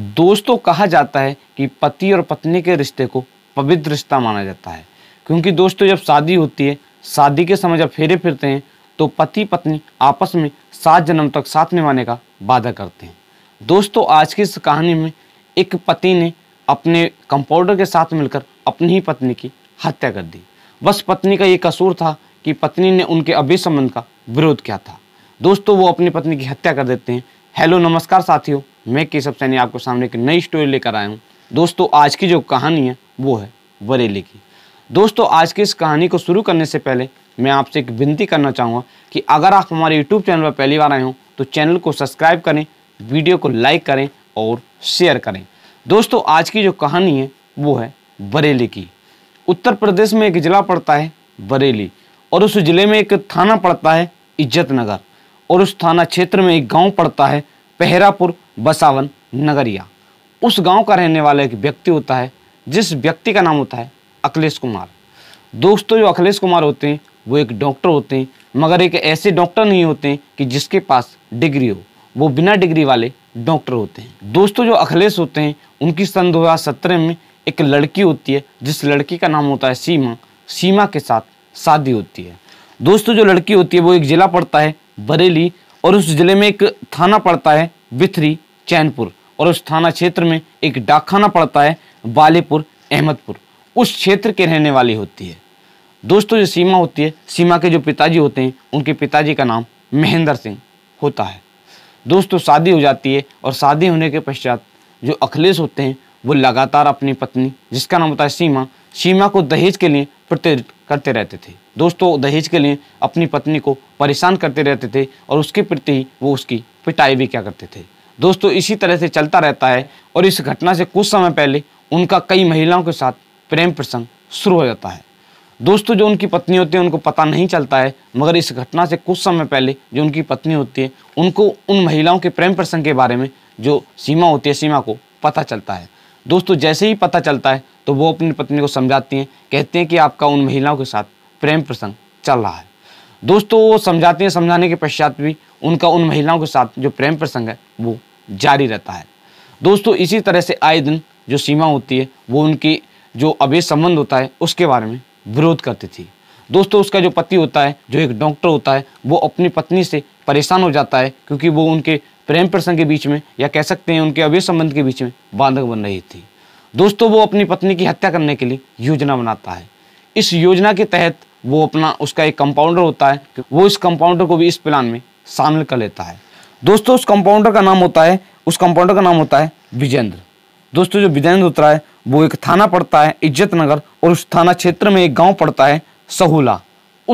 दोस्तों कहा जाता है कि पति और पत्नी के रिश्ते को पवित्र रिश्ता माना जाता है क्योंकि दोस्तों जब शादी होती है शादी के समय जब फेरे फिरते हैं तो पति पत्नी आपस में सात जन्म तक साथ निभाने का वादा करते हैं दोस्तों आज की इस कहानी में एक पति ने अपने कंपाउंडर के साथ मिलकर अपनी ही पत्नी की हत्या कर दी बस पत्नी का ये कसूर था कि पत्नी ने उनके अभी संबंध का विरोध किया था दोस्तों वो अपनी पत्नी की हत्या कर देते हैं हेलो नमस्कार साथियों मैं केशव सैनी आपको सामने एक नई स्टोरी लेकर आया हूँ दोस्तों आज की जो कहानी है वो है बरेली की दोस्तों आज की इस कहानी को शुरू करने से पहले मैं आपसे एक विनती करना चाहूँगा कि अगर आप हमारे यूट्यूब चैनल पर पहली बार आए हों तो चैनल को सब्सक्राइब करें वीडियो को लाइक करें और शेयर करें दोस्तों आज की जो कहानी है वो है बरेली की उत्तर प्रदेश में एक ज़िला पड़ता है बरेली और उस ज़िले में एक थाना पड़ता है इज्जत नगर और उस थाना क्षेत्र में एक गांव पड़ता है पहरापुर बसावन नगरिया उस गांव का रहने वाला एक व्यक्ति होता है जिस व्यक्ति का नाम होता है अखिलेश कुमार दोस्तों जो अखिलेश कुमार होते हैं वो एक डॉक्टर होते हैं मगर एक ऐसे डॉक्टर नहीं होते हैं कि जिसके पास डिग्री हो वो बिना डिग्री वाले डॉक्टर होते हैं दोस्तों जो अखिलेश होते हैं उनकी सन दो में एक लड़की होती है जिस लड़की का नाम होता है सीमा सीमा के साथ शादी होती है दोस्तों जो लड़की होती है वो एक ज़िला पड़ता है बरेली और उस ज़िले में एक थाना पड़ता है बिथरी चैनपुर और उस थाना क्षेत्र में एक डाकखाना पड़ता है बालीपुर अहमदपुर उस क्षेत्र के रहने वाली होती है दोस्तों जो सीमा होती है सीमा के जो पिताजी होते हैं उनके पिताजी का नाम महेंद्र सिंह होता है दोस्तों शादी हो जाती है और शादी होने के पश्चात जो अखिलेश होते हैं वो लगातार अपनी पत्नी जिसका नाम होता है सीमा सीमा को दहेज के लिए प्रेरित करते रहते थे दोस्तों दहेज के लिए अपनी पत्नी को परेशान करते रहते थे और उसके प्रति वो उसकी पिटाई भी क्या करते थे दोस्तों इसी तरह से चलता रहता है और इस घटना से कुछ समय पहले उनका कई महिलाओं के साथ प्रेम प्रसंग शुरू हो जाता है दोस्तों जो उनकी पत्नी होती है उनको पता नहीं चलता है मगर इस घटना से कुछ समय पहले जो उनकी पत्नी होती है उनको उन महिलाओं के प्रेम प्रसंग के बारे में जो सीमा होती है सीमा को पता चलता है दोस्तों जैसे ही पता चलता है तो वो अपनी पत्नी को समझाती हैं कहते हैं कि आपका उन महिलाओं के साथ प्रेम प्रसंग चल रहा है दोस्तों वो समझाती हैं समझाने के पश्चात भी उनका उन महिलाओं के साथ जो प्रेम प्रसंग है वो जारी रहता है दोस्तों इसी तरह से आए दिन जो सीमा होती है वो उनकी जो अवैध संबंध होता है उसके बारे में विरोध करती थी दोस्तों उसका जो पति होता है जो एक डॉक्टर होता है वो अपनी पत्नी से परेशान हो जाता है क्योंकि वो उनके प्रेम प्रसंग के बीच में या कह सकते हैं उनके अवैध संबंध के बीच में बांधक बन रही थी दोस्तों वो अपनी पत्नी की हत्या करने के लिए योजना बनाता है इस योजना के तहत वो अपना उसका एक कंपाउंडर होता है वो इस कंपाउंडर को भी इस प्लान में शामिल कर लेता है दोस्तों उस कंपाउंडर का नाम होता है उस कंपाउंडर का नाम होता है विजेंद्र दोस्तों जो विजेंद्र होता है वो एक थाना पड़ता है इज्जत नगर और उस थाना क्षेत्र में एक गाँव पड़ता है सहूला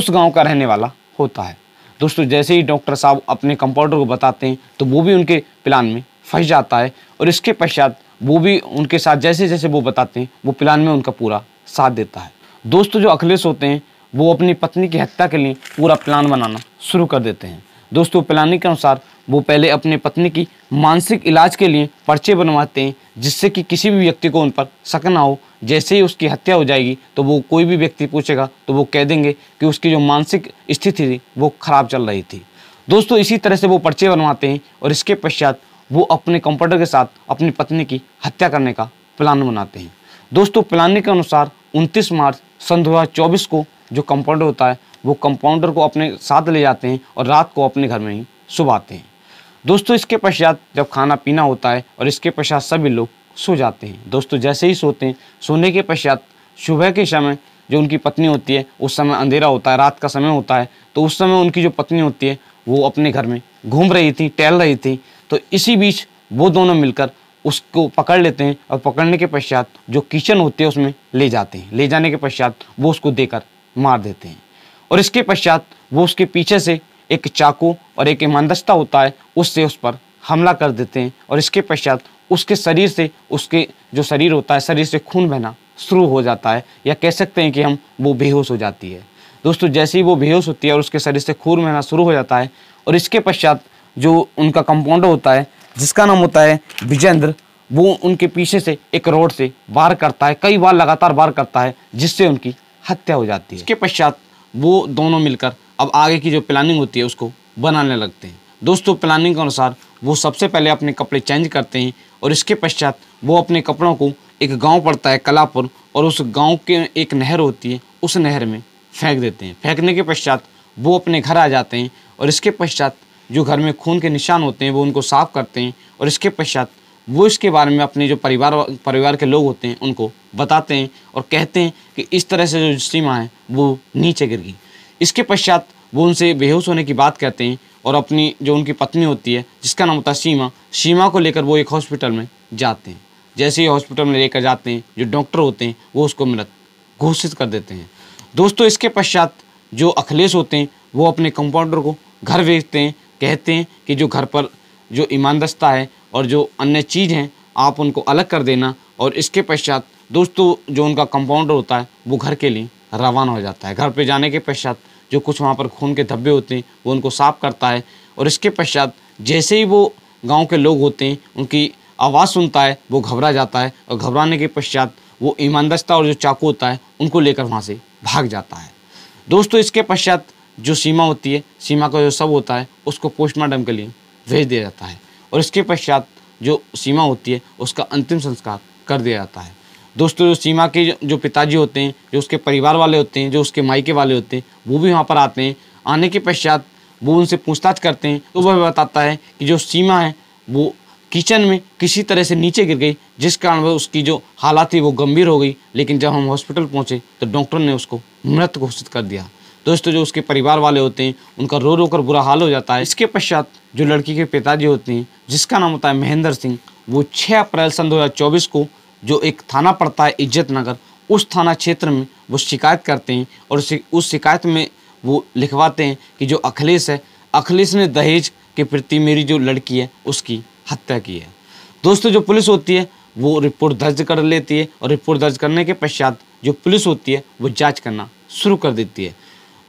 उस गाँव का रहने वाला होता है दोस्तों जैसे ही डॉक्टर साहब अपने कंपाउंडर को बताते हैं तो वो भी उनके प्लान में फंस जाता है और इसके पश्चात वो भी उनके साथ जैसे जैसे वो बताते हैं वो प्लान में उनका पूरा साथ देता है दोस्तों जो अखिलेश होते हैं वो अपनी पत्नी की हत्या के लिए पूरा प्लान बनाना शुरू कर देते हैं दोस्तों प्लानिंग के अनुसार वो पहले अपने पत्नी की मानसिक इलाज के लिए पर्चे बनवाते हैं जिससे कि किसी भी व्यक्ति को उन पर शक ना हो जैसे ही उसकी हत्या हो जाएगी तो वो कोई भी व्यक्ति पूछेगा तो वो कह देंगे कि उसकी जो मानसिक स्थिति थी वो ख़राब चल रही थी दोस्तों इसी तरह से वो पर्चे बनवाते हैं और इसके पश्चात वो अपने कंप्यूटर के साथ अपनी पत्नी की हत्या करने का प्लान बनाते हैं दोस्तों प्लानिंग के अनुसार उनतीस मार्च सन दो को जो कंपाउंडर होता है वो कंपाउंडर को अपने साथ ले जाते हैं और रात को अपने घर में ही आते हैं दोस्तों इसके पश्चात जब खाना पीना होता है और इसके पश्चात सभी लोग सो जाते हैं दोस्तों जैसे ही सोते हैं सोने के पश्चात सुबह के समय जो उनकी पत्नी होती है उस समय अंधेरा होता है रात का समय होता है तो उस समय उनकी जो पत्नी होती है वो अपने घर में घूम रही थी टहल रही थी तो इसी बीच वो दोनों मिलकर उसको पकड़ लेते हैं और पकड़ने के पश्चात जो किचन होती है उसमें ले जाते हैं ले जाने के पश्चात वो उसको देकर मार देते हैं और इसके पश्चात वो उसके पीछे से एक चाकू और एक ईमानदस्ता होता है उससे उस पर हमला कर देते हैं और इसके पश्चात उसके शरीर से उसके जो शरीर होता है शरीर से खून बहना शुरू हो जाता है या कह सकते हैं कि हम वो बेहोश हो जाती है दोस्तों जैसे ही वो बेहोश होती है और उसके शरीर से खून बहना शुरू हो जाता है और इसके पश्चात जो उनका कंपाउंडर होता है जिसका नाम होता है विजेंद्र वो उनके पीछे से एक रोड से वार करता है कई बार लगातार वार करता है जिससे उनकी हत्या हो जाती है इसके पश्चात वो दोनों मिलकर अब आगे की जो प्लानिंग होती है उसको बनाने लगते हैं दोस्तों प्लानिंग के अनुसार वो सबसे पहले अपने कपड़े चेंज करते हैं और इसके पश्चात वो अपने कपड़ों को एक गांव पड़ता है कलापुर और उस गांव के एक नहर होती है उस नहर में फेंक देते हैं फेंकने के पश्चात वो अपने घर आ जाते हैं और इसके पश्चात जो घर में खून के निशान होते हैं वो उनको साफ़ करते हैं और इसके पश्चात वो इसके बारे में अपने जो परिवार परिवार के लोग होते हैं उनको बताते हैं और कहते हैं कि इस तरह से जो सीमा है वो नीचे गिर गई इसके पश्चात वो उनसे बेहोश होने की बात कहते हैं और अपनी जो उनकी पत्नी होती है जिसका नाम होता है सीमा सीमा को लेकर वो एक हॉस्पिटल में जाते हैं जैसे ही हॉस्पिटल में लेकर जाते हैं जो डॉक्टर होते हैं वो उसको मृत घोषित कर देते हैं दोस्तों इसके पश्चात जो अखिलेश होते हैं वो अपने कंपाउंडर को घर भेजते हैं कहते हैं कि जो घर पर जो ईमानदस्ता है और जो अन्य चीज़ हैं आप उनको अलग कर देना और इसके पश्चात दोस्तों जो उनका कंपाउंडर होता है वो घर के लिए रवाना हो जाता है घर पे जाने के पश्चात जो कुछ वहाँ पर खून के धब्बे होते हैं वो उनको साफ करता है और इसके पश्चात जैसे ही वो गांव के लोग होते हैं उनकी आवाज़ सुनता है वो घबरा जाता है और घबराने के पश्चात वो ईमानदस्ता और जो चाकू होता है उनको लेकर वहाँ से भाग जाता है दोस्तों इसके पश्चात जो सीमा होती है सीमा का जो सब होता है उसको पोस्टमार्टम के लिए भेज दिया जाता है और इसके पश्चात जो सीमा होती है उसका अंतिम संस्कार कर दिया जाता है दोस्तों जो सीमा के जो पिताजी होते हैं जो उसके परिवार वाले होते हैं जो उसके मायके वाले होते हैं वो भी वहाँ पर आते हैं आने के पश्चात वो उनसे पूछताछ करते हैं तो वह बताता है कि जो सीमा है वो किचन में किसी तरह से नीचे गिर गई जिस कारण वह उसकी जो हालात थी वो गंभीर हो गई लेकिन जब हम हॉस्पिटल पहुँचे तो डॉक्टर ने उसको मृत घोषित कर दिया दोस्तों जो उसके परिवार वाले होते हैं उनका रो रो कर बुरा हाल हो जाता है इसके पश्चात जो लड़की के पिताजी होते हैं जिसका नाम होता है महेंद्र सिंह वो 6 अप्रैल सन 2024 को जो एक थाना पड़ता है इज्जत नगर उस थाना क्षेत्र में वो शिकायत करते हैं और उस शिकायत में वो लिखवाते हैं कि जो अखिलेश है अखिलेश ने दहेज के प्रति मेरी जो लड़की है उसकी हत्या की है दोस्तों जो पुलिस होती है वो रिपोर्ट दर्ज कर लेती है और रिपोर्ट दर्ज करने के पश्चात जो पुलिस होती है वो जांच करना शुरू कर देती है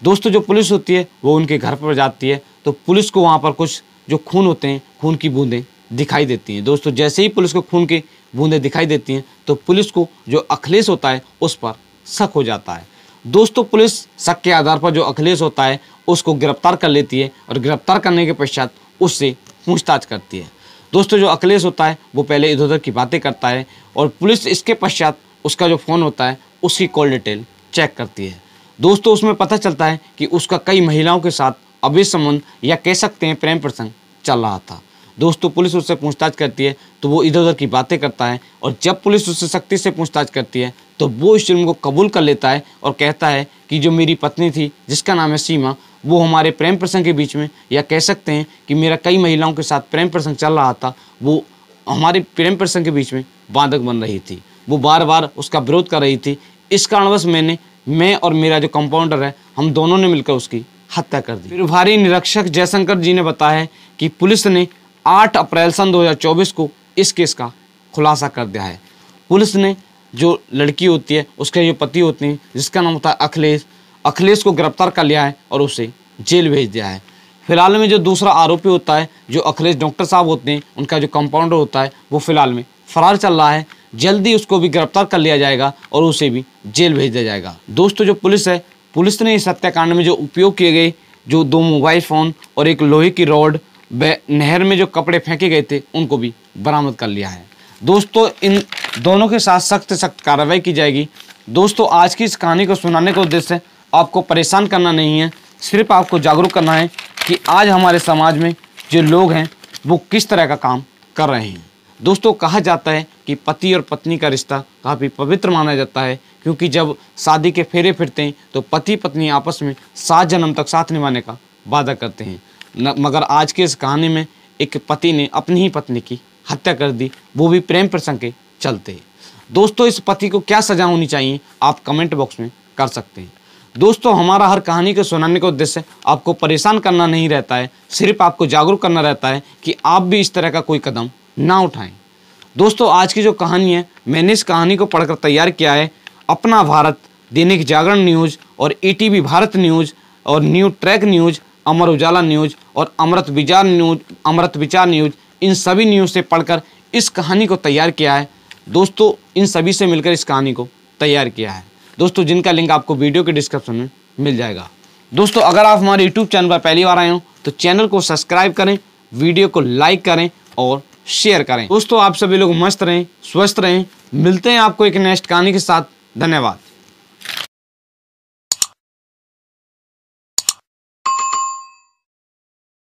दोस्तों जो पुलिस होती है वो उनके घर पर जाती है तो पुलिस को वहाँ पर कुछ जो खून होते हैं खून की बूंदें दिखाई देती हैं दोस्तों जैसे ही पुलिस को खून की बूंदें दिखाई देती हैं तो पुलिस को जो अखिलेश होता है उस पर शक हो जाता है दोस्तों पुलिस शक के आधार पर जो अखिलेश होता है उसको गिरफ्तार कर लेती है और गिरफ्तार करने के पश्चात उससे पूछताछ करती है दोस्तों जो अखिलेश होता है वो पहले इधर उधर की बातें करता है और पुलिस इसके पश्चात उसका जो फ़ोन होता है उसकी कॉल डिटेल चेक करती है दोस्तों उसमें पता चलता है कि उसका कई महिलाओं के साथ अवैध संबंध या कह सकते हैं प्रेम प्रसंग चल रहा था दोस्तों पुलिस उससे पूछताछ करती है तो वो इधर उधर की बातें करता है और जब पुलिस उससे सख्ती से पूछताछ करती है तो वो इस जुर्म को कबूल कर लेता है और कहता है कि जो मेरी पत्नी थी जिसका नाम है सीमा वो हमारे प्रेम प्रसंग के बीच में या कह सकते हैं कि मेरा कई महिलाओं के साथ प्रेम प्रसंग चल रहा था वो हमारे प्रेम प्रसंग के बीच में बाधक बन रही थी वो बार बार उसका विरोध कर रही थी इस कारणवश मैंने मैं और मेरा जो कंपाउंडर है हम दोनों ने मिलकर उसकी हत्या कर दी प्रभारी निरीक्षक जयशंकर जी ने बताया कि पुलिस ने 8 अप्रैल सन 2024 को इस केस का खुलासा कर दिया है पुलिस ने जो लड़की होती है उसके जो पति होते हैं जिसका नाम होता है अखिलेश अखिलेश को गिरफ्तार कर लिया है और उसे जेल भेज दिया है फिलहाल में जो दूसरा आरोपी होता है जो अखिलेश डॉक्टर साहब होते हैं उनका जो कंपाउंडर होता है वो फिलहाल में फरार चल रहा है जल्दी उसको भी गिरफ्तार कर लिया जाएगा और उसे भी जेल भेज दिया जाएगा दोस्तों जो पुलिस है पुलिस ने इस हत्याकांड में जो उपयोग किए गए जो दो मोबाइल फ़ोन और एक लोहे की रॉड नहर में जो कपड़े फेंके गए थे उनको भी बरामद कर लिया है दोस्तों इन दोनों के साथ सख्त सख्त कार्रवाई की जाएगी दोस्तों आज की इस कहानी को सुनाने का उद्देश्य आपको परेशान करना नहीं है सिर्फ आपको जागरूक करना है कि आज हमारे समाज में जो लोग हैं वो किस तरह का काम कर रहे हैं दोस्तों कहा जाता है कि पति और पत्नी का रिश्ता काफ़ी पवित्र माना जाता है क्योंकि जब शादी के फेरे फिरते हैं तो पति पत्नी आपस में सात जन्म तक साथ निभाने का वादा करते हैं न, मगर आज के इस कहानी में एक पति ने अपनी ही पत्नी की हत्या कर दी वो भी प्रेम प्रसंग के चलते दोस्तों इस पति को क्या सजा होनी चाहिए आप कमेंट बॉक्स में कर सकते हैं दोस्तों हमारा हर कहानी को सुनाने का उद्देश्य आपको परेशान करना नहीं रहता है सिर्फ आपको जागरूक करना रहता है कि आप भी इस तरह का कोई कदम ना उठाएं दोस्तों आज की जो कहानी है मैंने इस कहानी को पढ़कर तैयार किया है अपना भारत दैनिक जागरण न्यूज़ और ईटीवी भारत न्यूज़ और new track news Amar Ujala news और अमृत विचार न्यूज अमृत विचार न्यूज़ इन सभी न्यूज़ से पढ़कर इस कहानी को तैयार किया है दोस्तों इन सभी से मिलकर इस कहानी को तैयार किया है दोस्तों जिनका लिंक आपको वीडियो के डिस्क्रिप्शन में मिल जाएगा दोस्तों अगर आप हमारे यूट्यूब चैनल पर पहली बार आए हो तो चैनल को सब्सक्राइब करें वीडियो को लाइक करें और शेयर करें दोस्तों आप सभी लोग मस्त रहें स्वस्थ रहें मिलते हैं आपको एक नेक्स्ट कहानी के साथ धन्यवाद